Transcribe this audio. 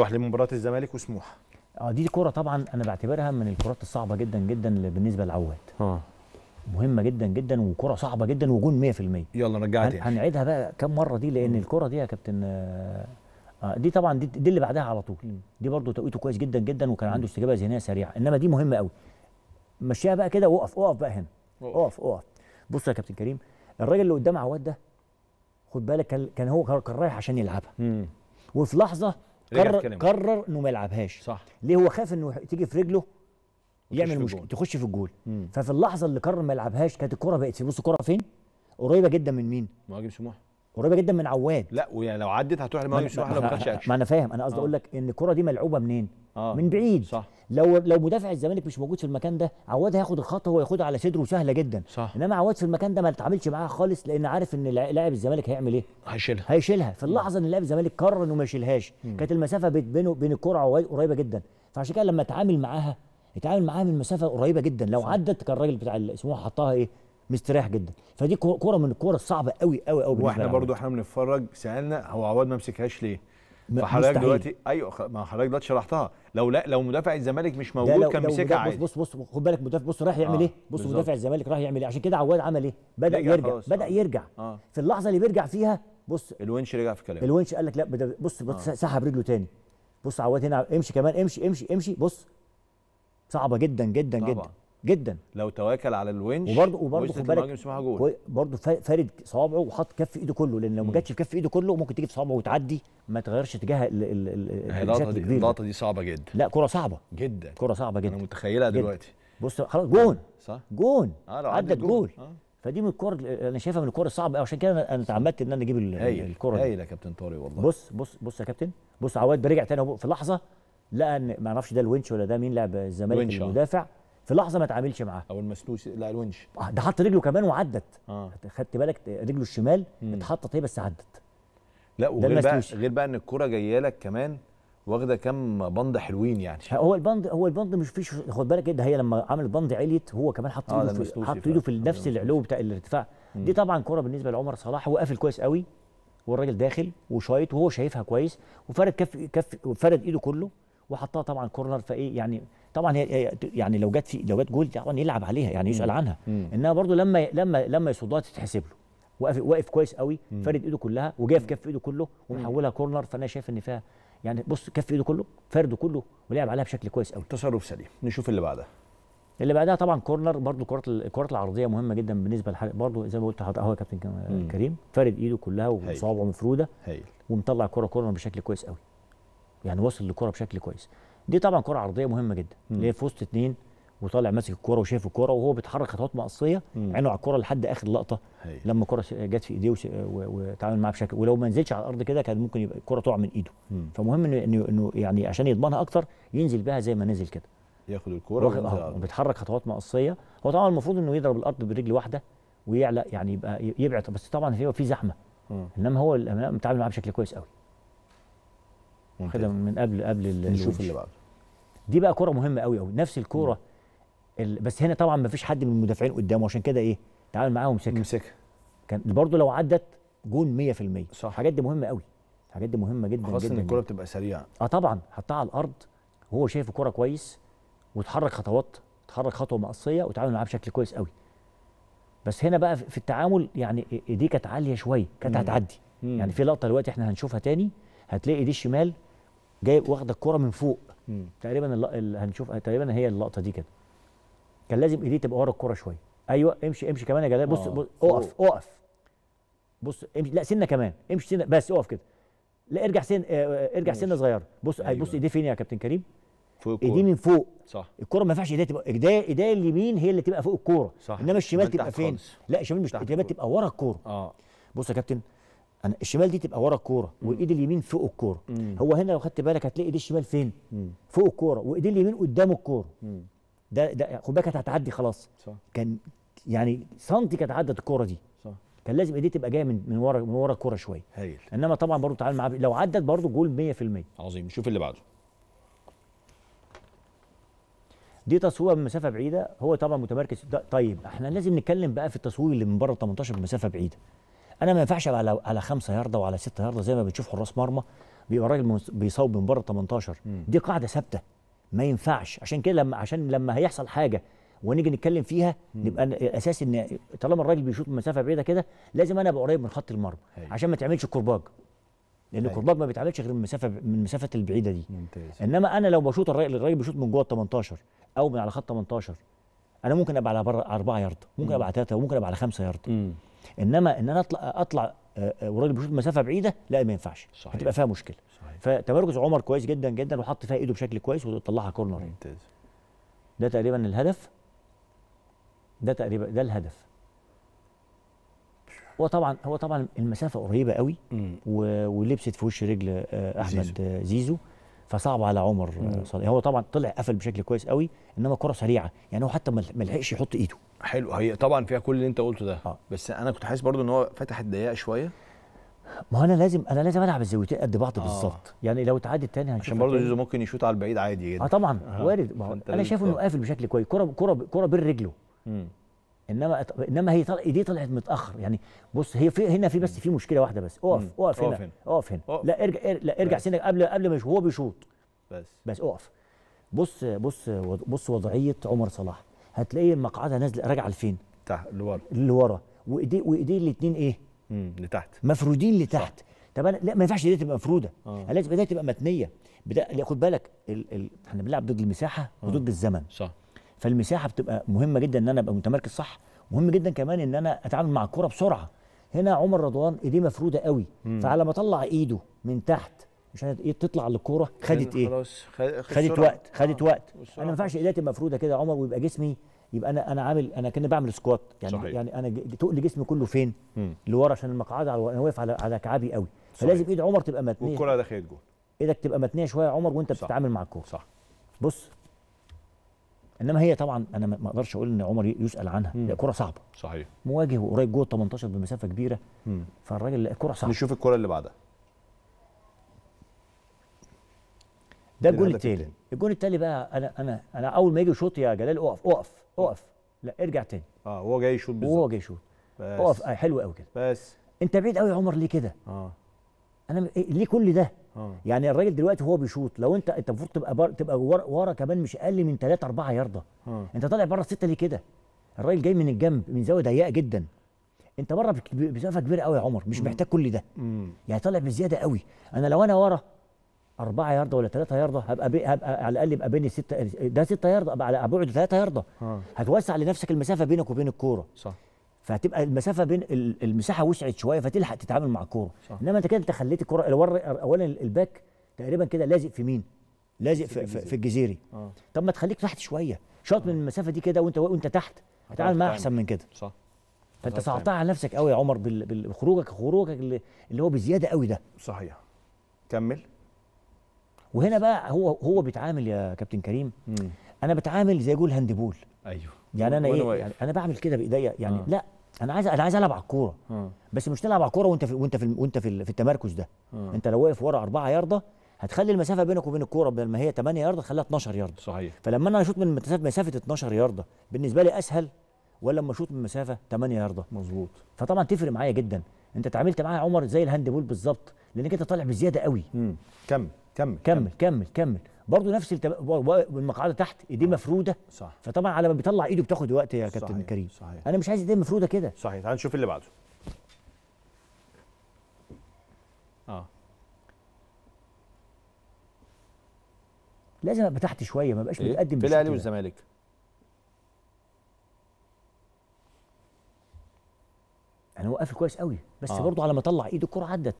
نروح لمباراه الزمالك وسموحه اه دي كره طبعا انا بعتبرها من الكرات الصعبه جدا جدا بالنسبه لعواد اه مهمه جدا جدا وكره صعبه جدا وجون 100% يلا رجعها تاني هنعيدها بقى كم مره دي لان الكره دي يا كابتن آه،, آه دي طبعا دي, دي اللي بعدها على طول دي برده توقيته كويس جدا جدا وكان عنده استجابه ذهنيه سريعه انما دي مهمه قوي مشيها بقى كده وقف اقف بقى هنا اقف اقف بص يا كابتن كريم الراجل اللي قدام عواد ده خد بالك كان هو كان رايح عشان يلعبها وفي لحظه قرر قرر انه ما يلعبهاش صح ليه هو خاف انه تيجي في رجله يعمل مشكله تخش في الجول مم. ففي اللحظه اللي قرر ما يلعبهاش كانت الكره بقت في بص الكره فين قريبه جدا من مين مهاجم سموحه قريبه جدا من عواد لا ويعني لو عدت هتروح لمؤمن سوحه ما اكشن ما انا فاهم انا قصدي آه. اقول لك ان الكره دي ملعوبه منين؟ آه. من بعيد صح لو لو مدافع الزمالك مش موجود في المكان ده عواد هياخد الخطوه وياخدها ياخدها على صدره سهله جدا صح انما عواد في المكان ده ما تتعاملش معاها خالص لان عارف ان لاعب الزمالك هيعمل ايه؟ هيشيلها هيشيلها في اللحظه ان لاعب الزمالك قرر انه ما يشيلهاش كانت المسافه بينه بين الكره وعواد قريبه جدا فعشان كده لما اتعامل معاها اتعامل معاها من مسافه قريبه جدا لو صح. عدت كان الراجل بتاع اسمه حطها ايه؟ مستريح جدا فدي كوره من الكوره الصعبه قوي قوي قوي واحنا برضو احنا بنتفرج سالنا هو عواد ما مسكهاش ليه فحضرتك دلوقتي ايوه ما حضرتك دلوقتي شرحتها لو لا لو مدافع الزمالك مش موجود كان مسكها عادي بص بص بص خد بالك مدافع بص رايح يعمل آه ايه بص مدافع الزمالك رايح يعمل ايه عشان كده عواد عمل ايه بدا يرجع بدا آه. يرجع آه. في اللحظه اللي بيرجع فيها بص الونش رجع في كلامه الونش قال لك لا بص آه. سحب رجله تاني بص عواد هنا امشي كمان امشي امشي امشي بص صعبه جدا جدا طبعا. جدا جدا لو تواكل على الونش وبرده وبرده خد بالك برده فارد صوابعه وحط كف ايده كله لان لو ما جاتش في كف ايده كله ممكن تيجي في صوابعه وتعدي ما تغيرش اتجاه اللقطه دي اللقطه دي صعبه جدا لا كره صعبه جدا كره صعبه جدا انا متخيلها دلوقتي بص خلاص جون صح جون اه عدت جول آه. فدي من الكور انا شايفها من الكور الصعبه عشان كده انا اتعمدت ان انا اجيب الكره هايل يا كابتن طارق والله بص بص بص يا كابتن بص عواد برجع تاني في لحظه لقى ان ما اعرفش ده الونش ولا ده مين لاعب الزمالك آه. المدافع في لحظه ما اتعاملش معاها او المسلوس لا الونش آه ده حط رجله كمان وعدت آه. خدت بالك رجله الشمال اتحطت هي بس عدت لا وغير بقى غير بقى ان الكره جايه لك كمان واخده كام بند حلوين يعني هو البند هو البند مش فيش خد بالك إيه؟ ده هي لما عمل بند عليت هو كمان حط ايده آه في حط ايده في آه، نفس العلو بتاع الارتفاع مم. دي طبعا كره بالنسبه لعمر صلاح هو قافل كويس قوي والراجل داخل وشايط وهو شايفها كويس وفرد كف كف فرد ايده كله وحطها طبعا كورنر فايه يعني طبعا هي يعني لو جت في لو جت جول طبعا يلعب عليها يعني يسال عنها انما برضو لما لما لما يصدها تتحسب له واقف واقف كويس قوي فارد ايده كلها في كف ايده كله ومحولها كورنر فانا شايف ان فيها يعني بص كف ايده كله فرده كله ولعب عليها بشكل كويس قوي تصرف سليم نشوف اللي بعدها اللي بعدها طبعا كورنر برضو الكرات الكرات العرضيه مهمه جدا بالنسبه لحاجة برضو زي ما قلت لحضرتك اهو يا كابتن كريم فارد ايده كلها وصوابعه مفروده هيل. ومطلع كره كورنر بشكل كويس قوي يعني وصل للكره بشكل كويس دي طبعا كره عرضيه مهمه جدا اللي هي في وسط اثنين وطالع ماسك الكرة وشايف الكرة وهو بيتحرك خطوات مقصيه عينه على الكرة لحد اخر لقطه هي. لما الكرة جت في ايديه وتعامل معاها بشكل ولو ما نزلش على الارض كده كان ممكن يبقى الكرة تقع من ايده مم. فمهم انه انه يعني عشان يضمنها اكتر ينزل بها زي ما نزل كده ياخد الكرة آه، وبيتحرك خطوات مقصيه هو طبعا المفروض انه يضرب الارض برجل واحده ويعلق يعني يبقى يبعد بس طبعا في زحمه مم. انما هو متعامل معاه بشكل كويس قوي واخدها من قبل قبل نشوف اللي بعده دي بقى كوره مهمه قوي قوي نفس الكوره بس هنا طبعا ما فيش حد من المدافعين قدامه عشان كده ايه تعامل معاهم مسكها مسكها كان برضه لو عدت جون 100% صح الحاجات دي مهمه قوي الحاجات دي مهمه جدا خاصة جدا ان الكوره بتبقى سريعه اه طبعا حطها على الارض وهو شايف الكوره كويس وتحرك خطوات تحرك خطوه مقصيه وتعامل معاها بشكل كويس قوي بس هنا بقى في التعامل يعني ايديه كانت عاليه شويه كانت هتعدي يعني في لقطه دلوقتي احنا هنشوفها تاني هتلاقي ايديه الشمال جاي واخده الكره من فوق مم. تقريبا الل... ال... هنشوف تقريبا هي اللقطه دي كده كان لازم ايديه تبقى ورا الكره شويه ايوه امشي امشي كمان يا جلال بص, آه، بص اقف اقف بص امشي لا سنه كمان امشي سنه بس اقف كده لا ارجع سن اه, آه، ارجع سنه صغيره بص آه، أيوة. بص ايديه فين يا كابتن كريم فوق الكوره ايديه من فوق صح الكوره ما ينفعش ايديه تبقى ايديه ايديه اليمين هي اللي تبقى فوق الكوره صح انما الشمال تبقى فين؟ لا الشمال مش تبقى ورا الكوره اه بص يا كابتن انا الشمال دي تبقى ورا الكوره والايد اليمين فوق الكوره هو هنا لو خدت بالك هتلاقي ايد الشمال فين مم. فوق الكوره وايد اليمين قدام الكوره ده ده خد بالك هتعدي خلاص صح. كان يعني سنتي كانت عدت الكوره دي صح. كان لازم ايديه تبقى جايه من من ورا من ورا الكوره شويه انما طبعا برضه تعال معاه لو عدت برضه جول 100% عظيم شوف اللي بعده دي تصويره من مسافه بعيده هو طبعا متمركز طيب احنا لازم نتكلم بقى في التصوير اللي من بره 18 بمسافه بعيده انا ما ينفعش ابقى على على خمسه يارده وعلى سته يارده زي ما بتشوف حراس مرمى بيبقى الراجل بيصوب من بره 18 دي قاعده ثابته ما ينفعش عشان كده لما عشان لما هيحصل حاجه ونيجي نتكلم فيها نبقى الاساس ان طالما الراجل بيشوط من مسافه بعيده كده لازم انا ابقى قريب من خط المرمى عشان ما تعملش كرباج لان الكرباج ما بيتعملش غير من مسافه من المسافه البعيده دي ممتاز. انما انا لو بشوط الراجل الراجل بيشوط من جوه ال 18 او من على خط 18 انا ممكن ابقى على بره 4 يارد ممكن ابقى على 3 وممكن ابقى على 5 يارده انما ان انا اطلع اطلع آه، آه، وراجل بيشوط مسافه بعيده لا ما ينفعش صحيح. هتبقى فيها مشكله صحيح. فتمركز عمر كويس جدا جدا وحط فيها ايده بشكل كويس وطلعها كورنر ممتاز ده تقريبا الهدف ده تقريبا ده الهدف هو طبعا هو طبعا المسافه قريبه قوي ولبست في وش رجل آه، احمد زيزو, زيزو. فصعب على عمر صالح هو طبعا طلع قفل بشكل كويس قوي انما كره سريعه يعني هو حتى ما لحقش يحط ايده حلو هي طبعا فيها كل اللي انت قلته ده آه. بس انا كنت حاسس برضو ان هو فتح الضيقه شويه ما هو انا لازم انا لازم العب الزاويتين قد بعض آه. بالظبط يعني لو اتعدت تاني هنشوف عشان برضه زيزو إيه. ممكن يشوط على البعيد عادي جدا اه طبعا آه. وارد ما هو انا شايف انه قافل بشكل كويس كره كره كره رجله انما انما هي طلع دي طلعت متاخر يعني بص هي في هنا في بس في مشكله واحده بس اقف اقف هنا اقف هنا لا ارجع لا ارجع سنك قبل قبل ما هو بيشوط بس بس اقف بص بص بص وضعيه عمر صلاح هتلاقيه المقعده نازله راجعه لفين؟ تحت لورا لورا وايديه وايديه الاثنين ايه؟ امم لتحت مفرودين لتحت طب انا لا ما ينفعش دي تبقى مفروده آه. يعني لازم دي تبقى متنيه بدا خد بالك ال... ال... احنا بنلعب ضد المساحه آه. وضد الزمن صح فالمساحه بتبقى مهمه جدا ان انا ابقى متمركز صح مهم جدا كمان ان انا اتعامل مع الكره بسرعه هنا عمر رضوان ايديه مفروده قوي مم. فعلى ما طلع ايده من تحت مش عارف ايه تطلع للكوره خدت ايه خلاص خدت وقت خدت آه. وقت انا ما ينفعش ايديه مفروده كده عمر ويبقى جسمي يبقى انا انا عامل انا كاني بعمل سكوات يعني صحيح. يعني انا تقل جسمي كله فين لورا عشان على انا واقف على على كعبي قوي فلازم ايد عمر تبقى متنيه والكره دخلت جول ايدك تبقى متنيه شويه يا عمر وانت بتتعامل مع الكوره صح بص انما هي طبعا انا ما اقدرش اقول ان عمر يسال عنها هي كره صعبه صحيح مواجه وقريب جوه ال 18 بمسافه كبيره مم. فالراجل كره صعبه نشوف الكره اللي بعدها ده الجول التالي الجول التالي بقى انا انا انا اول ما يجي شوط يا جلال اقف اقف اقف لا ارجع تاني اه هو جاي يشوط بالظبط هو جاي يشوط اقف آه حلو قوي كده بس انت بعيد قوي يا عمر ليه كده اه انا إيه، ليه كل ده آه. يعني الراجل دلوقتي هو بيشوط لو انت انت المفروض تبقى بر... تبقى ورا, ورا كمان مش اقل من 3 4 يارده أوه. انت طالع بره السته ليه كده الراجل جاي من الجنب من زاويه ضيقه جدا انت بره بزياده كبيره قوي يا عمر مش محتاج كل ده مم. يعني طالع بزياده قوي انا لو انا ورا أربعة ياردة ولا ثلاثة ياردة هبقى, بي هبقى على الأقل يبقى بيني ستة ده ستة ياردة ابقى على بعد ثلاثة ياردة آه. هتوسع لنفسك المسافة بينك وبين الكورة صح فهتبقى المسافه بين المساحه وسعت شويه فتلحق تتعامل مع الكوره انما انت كده انت خليت الكوره اولا الباك تقريبا كده لازق في مين؟ لازق في, في, في الجزيري آه. طب ما تخليك تحت شويه شاط آه. من المسافه دي كده وانت وانت تحت هتعمل معاها احسن من كده صح فانت صعبتها على نفسك قوي يا عمر بخروجك خروجك اللي هو بزياده قوي ده صحيح كمل وهنا بقى هو هو بيتعامل يا كابتن كريم مم. انا بتعامل زي جول هاندبول ايوه يعني انا ايه يعني انا بعمل كده بايديا يعني آه. لا انا عايز انا عايز العب على الكوره آه. بس مش تلعب على الكوره وانت في وانت في وانت في, في التمركز ده آه. انت لو واقف ورا أربعة ياردة هتخلي المسافه بينك وبين الكوره بدل ما هي 8 ياردة تخليها 12 ياردة صحيح فلما انا اشوط من مسافه مسافه 12 ياردة بالنسبه لي اسهل ولا لما اشوط من مسافه 8 ياردة مظبوط فطبعا تفرق معايا جدا انت اتعاملت معايا عمر زي الهاند بول بالظبط لانك انت طالع بزياده قوي كمل كمل كمل كمل كمل برضه نفس التب... والمقعده تحت ايديه آه. مفروده صح فطبعا على ما بيطلع ايده بتاخد وقت يا كابتن كريم صحيح انا مش عايز ايديه مفروده كده صحيح تعال نشوف اللي بعده اه لازم ابقى تحت شويه ما بقاش إيه؟ متقدم في الاهلي والزمالك انا وقفت كويس قوي بس آه. برضه على ما طلع ايده الكره عدت